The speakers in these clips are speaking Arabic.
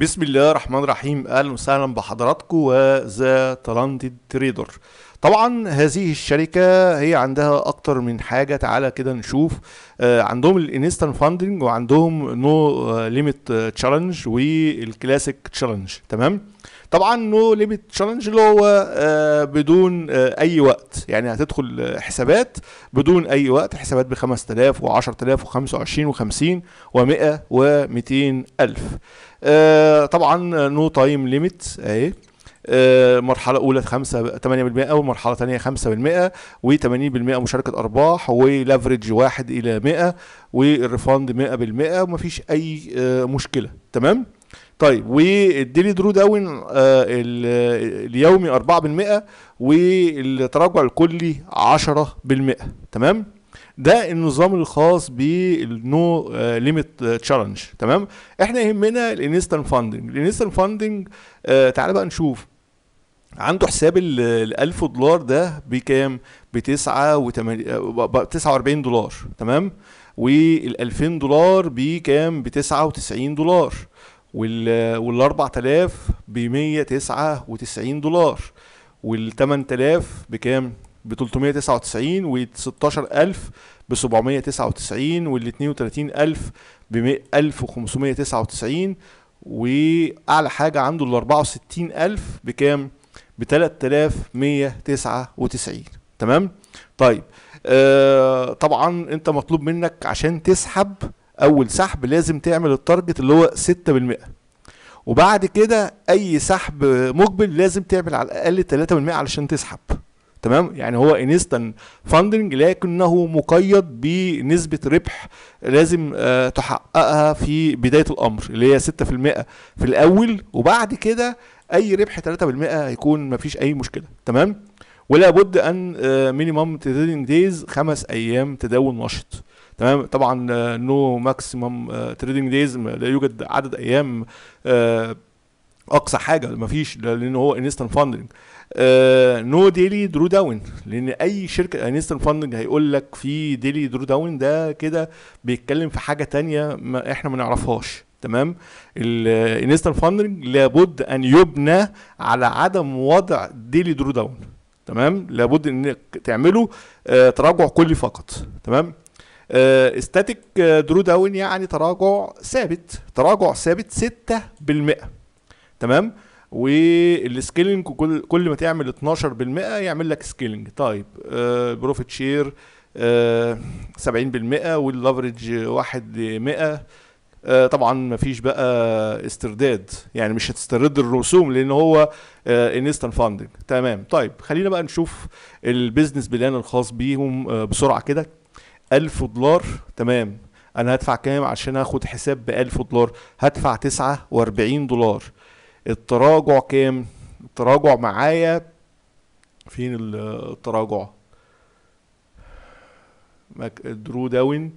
بسم الله الرحمن الرحيم اهلا وسهلا بحضراتكم وذا تالنتد تريدر طبعا هذه الشركه هي عندها اكتر من حاجه تعالى كده نشوف آه، عندهم الانستان فاندنج وعندهم نو ليميت تشالنج والكلاسيك تشالنج تمام طبعا نو ليميت تشالنج اللي هو آه، بدون آه، اي وقت يعني هتدخل حسابات بدون اي وقت حسابات ب 5000 و10000 و25 و50 و100 و 200000 آه، طبعا نو تايم ليميت اهي آه، مرحلة أولى 5 8% ومرحلة ثانية 5% و80% مشاركة أرباح ولافرج 1 إلى 100 والريفاند 100% ومفيش أي آه، مشكلة تمام؟ طيب والديلي درو داون اليومي 4% والتراجع الكلي 10% تمام؟ ده النظام الخاص بالنو ليميت آه، تشالنج تمام احنا يهمنا الانستنت فاندنج الانستنت فاندنج آه، تعال بقى نشوف عنده حساب ال 1000 دولار ده بكام آه، ب 9 و 49 دولار تمام وال 2000 دولار بكام ب 99 دولار وال 4000 ب 199 دولار وال 8000 بكام ب 399 و 16000 ب 799 وال 32000 ب 1599 واعلى حاجه عنده ال 64000 بكام؟ ب 3199 تمام؟ طيب آه طبعا انت مطلوب منك عشان تسحب اول سحب لازم تعمل التارجت اللي هو 6% وبعد كده اي سحب مقبل لازم تعمل على الاقل 3% علشان تسحب تمام يعني هو انستنت فاندنج لكنه مقيد بنسبه ربح لازم آه، تحققها في بدايه الامر اللي هي 6% في الاول وبعد كده اي ربح 3% هيكون مفيش اي مشكله تمام ولا بد ان مينيمم تريدنج دايز خمس ايام تداول نشط تمام طبعا نو ماكسيمم تريدنج دايز لا يوجد عدد ايام آه، اقصى حاجه مفيش لان هو انستنت فاندنج آه، نو ديلي درو داون لان اي شركه انستنت يعني فاندنج هيقول لك في ديلي درو داون ده كده بيتكلم في حاجه تانية ما احنا ما نعرفهاش تمام الانستنت آه، فاندنج لابد ان يبنى على عدم وضع ديلي درو داون تمام لابد انك تعمله آه، تراجع كلي فقط تمام استاتيك درو داون يعني تراجع ثابت تراجع ثابت 6% تمام والسكيلينج كل كل ما تعمل 12% يعمل لك سكيلنج طيب آه بروفيت شير آه 70% واللافرج 1 100 طبعا مفيش بقى استرداد يعني مش هتسترد الرسوم لان هو آه انستنت فاندنج تمام طيب خلينا بقى نشوف البيزنس بلان الخاص بيهم آه بسرعه كده 1000 دولار تمام انا هدفع كام عشان اخد حساب ب 1000 دولار هدفع 49 دولار التراجع كام التراجع معايا فين التراجع درو داون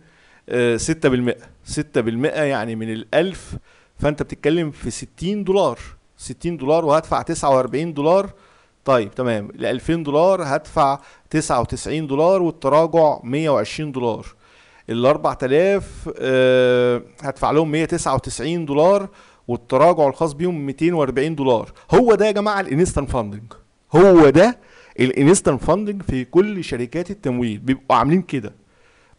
آه، ستة بالمئة ستة بالمئة يعني من الألف فأنت بتتكلم في ستين دولار ستين دولار وهدفع تسعة وأربعين دولار طيب تمام ل 2000 دولار هدفع 99 دولار والتراجع 120 دولار ال 4000 آه، هدفع لهم 199 دولار والتراجع الخاص بيهم 240 دولار هو ده يا جماعه الانستنت فاندنج هو ده الانستنت فاندنج في كل شركات التمويل بيبقوا عاملين كده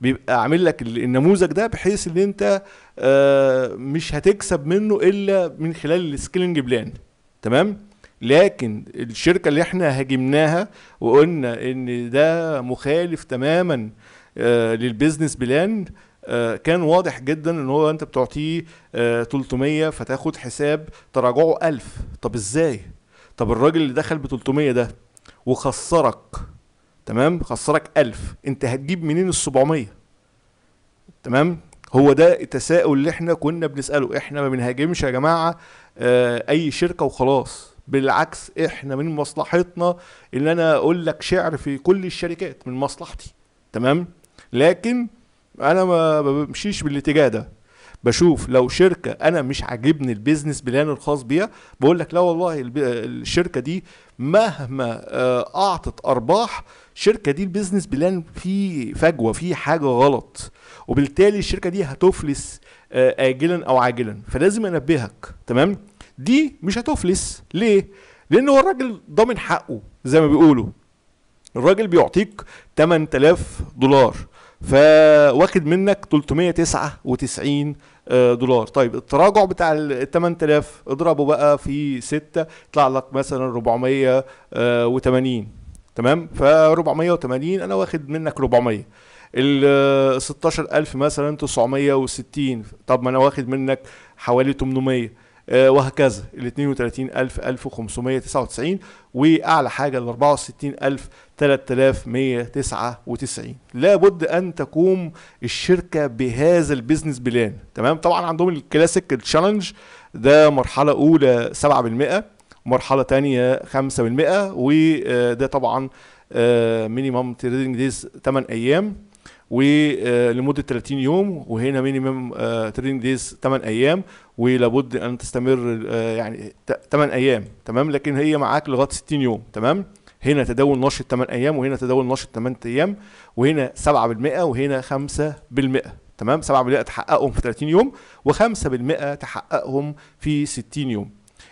بيبقى عامل لك النموذج ده بحيث ان انت آه، مش هتكسب منه الا من خلال السكيلنج بلان تمام لكن الشركه اللي احنا هاجمناها وقلنا ان ده مخالف تماما آه، للبيزنس بلان آه، كان واضح جدا ان هو انت بتعطيه 300 آه، فتاخد حساب تراجعه 1000 طب ازاي طب الراجل اللي دخل ب 300 ده وخسرك تمام خسرك 1000 انت هتجيب منين ال 700 تمام هو ده التساؤل اللي احنا كنا بنساله احنا ما بنهاجمش يا جماعه اه اي شركه وخلاص بالعكس احنا من مصلحتنا ان انا اقول لك شعر في كل الشركات من مصلحتي تمام لكن انا ما بمشيش بالاتجاه ده بشوف لو شركه انا مش عاجبني البيزنس بلان الخاص بيها بقول لك لا والله الشركه دي مهما آه، اعطت ارباح الشركه دي البيزنس بلان فيه فجوه فيه حاجه غلط وبالتالي الشركه دي هتفلس آه، اجلا او عاجلا فلازم انبهك تمام دي مش هتفلس ليه لان هو الراجل ضامن حقه زي ما بيقولوا الراجل بيعطيك 8000 دولار فواخد منك 399 آه، دولار طيب التراجع بتاع ال 8000 اضربه بقى في 6 يطلع لك مثلا 480 آه، تمام ف 480 انا واخد منك 400 ال 16000 آه، مثلا 960 طب ما انا واخد منك حوالي 800 آه، وهكذا ال 32000 1599 واعلى حاجه ال 64000 3199 لابد ان تقوم الشركه بهذا البيزنس بلان تمام طبعا عندهم الكلاسيك التشالنج ده مرحله اولى 7% مرحله ثانيه 5% وده طبعا مينيمم تريدنج ديز 8 ايام ولمده 30 يوم وهنا مينيمم تريننج ديز 8 ايام ولابد ان تستمر آه، يعني 8 ايام تمام لكن هي معاك لغايه 60 يوم تمام هنا تداول نشط 8 ايام وهنا تداول نشط 8 ايام وهنا 7% وهنا 5% تمام 7% تحققهم في 30 يوم و5% تحققهم في 60 يوم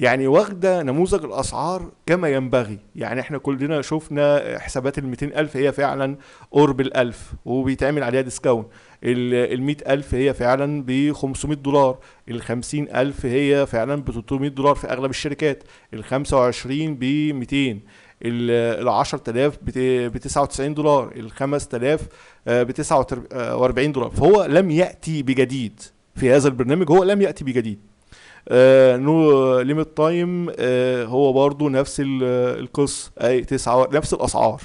يعني واخده نموذج الاسعار كما ينبغي يعني احنا كلنا شفنا حسابات ال ألف هي فعلا قرب ال 1000 وبيتعمل عليها ديسكاونت ال ألف هي فعلا ب 500 دولار ال ألف هي فعلا ب 300 دولار في اغلب الشركات ال 25 ب 200 ال 10000 ب 99 دولار ال 5000 آه، ب 49 دولار فهو لم ياتي بجديد في هذا البرنامج هو لم ياتي بجديد آه، نو ليميت آه، تايم آه، هو برضو نفس القصه اي 9 نفس الاسعار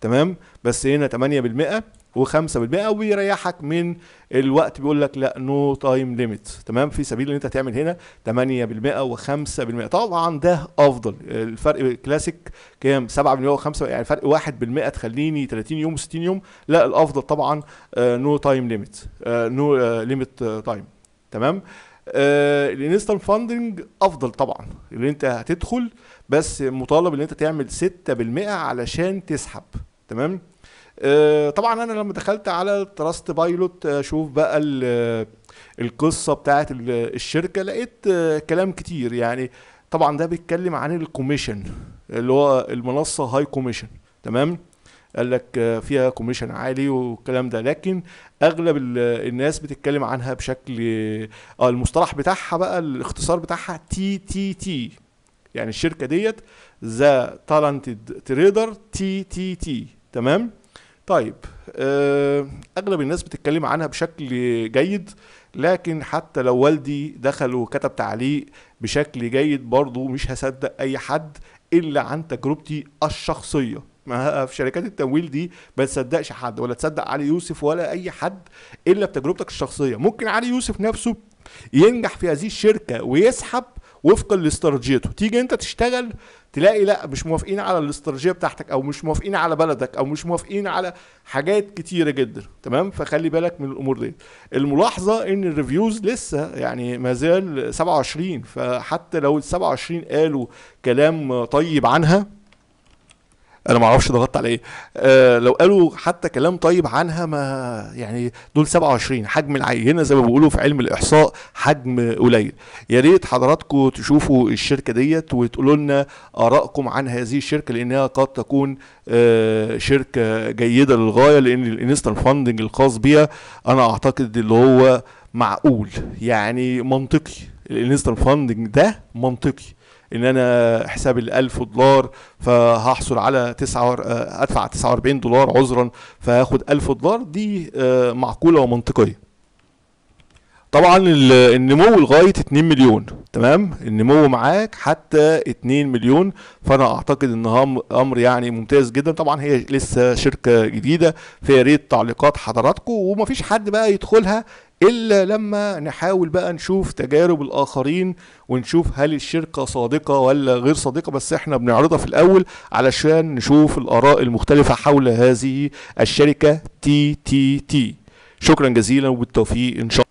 تمام بس هنا 8% و5% ويريحك من الوقت بيقول لك لا نو تايم ليميت تمام في سبيل ان انت تعمل هنا 8% و5% طبعا ده افضل الفرق كلاسيك كام 7% و5 يعني فرق 1% تخليني 30 يوم 60 يوم لا الافضل طبعا نو تايم ليميت نو ليميت تايم تمام آه الانستال الانستنت فاندنج افضل طبعا اللي انت هتدخل بس مطالب ان انت تعمل 6% علشان تسحب تمام آه طبعا انا لما دخلت على تراست بايلوت اشوف بقى آه، القصه بتاعه الشركه لقيت آه، كلام كتير يعني طبعا ده بيتكلم عن الكوميشن اللي هو المنصه هاي كوميشن تمام قال لك آه، فيها كوميشن عالي والكلام ده لكن اغلب الناس بتتكلم عنها بشكل اه المصطلح بتاعها بقى الاختصار بتاعها تي تي تي يعني الشركه ديت ذا تالنتد تريدر تي تي تي تمام طيب آه، اغلب الناس بتتكلم عنها بشكل جيد لكن حتى لو والدي دخل وكتب تعليق بشكل جيد برضه مش هصدق اي حد الا عن تجربتي الشخصيه ما في شركات التمويل دي ما تصدقش حد ولا تصدق علي يوسف ولا اي حد الا بتجربتك الشخصيه ممكن علي يوسف نفسه ينجح في هذه الشركه ويسحب وفقا لاستراتيجيته تيجي انت تشتغل تلاقي لا مش موافقين على الاستراتيجيه بتاعتك او مش موافقين على بلدك او مش موافقين على حاجات كتيره جدا تمام فخلي بالك من الامور دي الملاحظه ان الريفيوز لسه يعني ما زال 27 فحتى لو ال 27 قالوا كلام طيب عنها انا ما اعرفش ضغطت على ايه آه لو قالوا حتى كلام طيب عنها ما يعني دول 27 حجم العينه زي ما بيقولوا في علم الاحصاء حجم قليل يا ريت حضراتكم تشوفوا الشركه ديت وتقولوا لنا ارائكم عن هذه الشركه لانها قد تكون آه شركه جيده للغايه لان الانستر فاندنج الخاص بيها انا اعتقد اللي هو معقول يعني منطقي الانستر فاندنج ده منطقي ان انا حسابي ال 1000 دولار فهحصل على 9 آه، ادفع 49 دولار عذرا فهاخد 1000 دولار دي آه، معقوله ومنطقيه طبعا النمو لغايه 2 مليون تمام النمو معاك حتى 2 مليون فانا اعتقد ان امر يعني ممتاز جدا طبعا هي لسه شركه جديده فيا ريت تعليقات حضراتكم ومفيش حد بقى يدخلها الا لما نحاول بقى نشوف تجارب الاخرين ونشوف هل الشركه صادقه ولا غير صادقه بس احنا بنعرضها في الاول علشان نشوف الاراء المختلفه حول هذه الشركه تي تي تي شكرا جزيلا وبالتوفيق ان شاء الله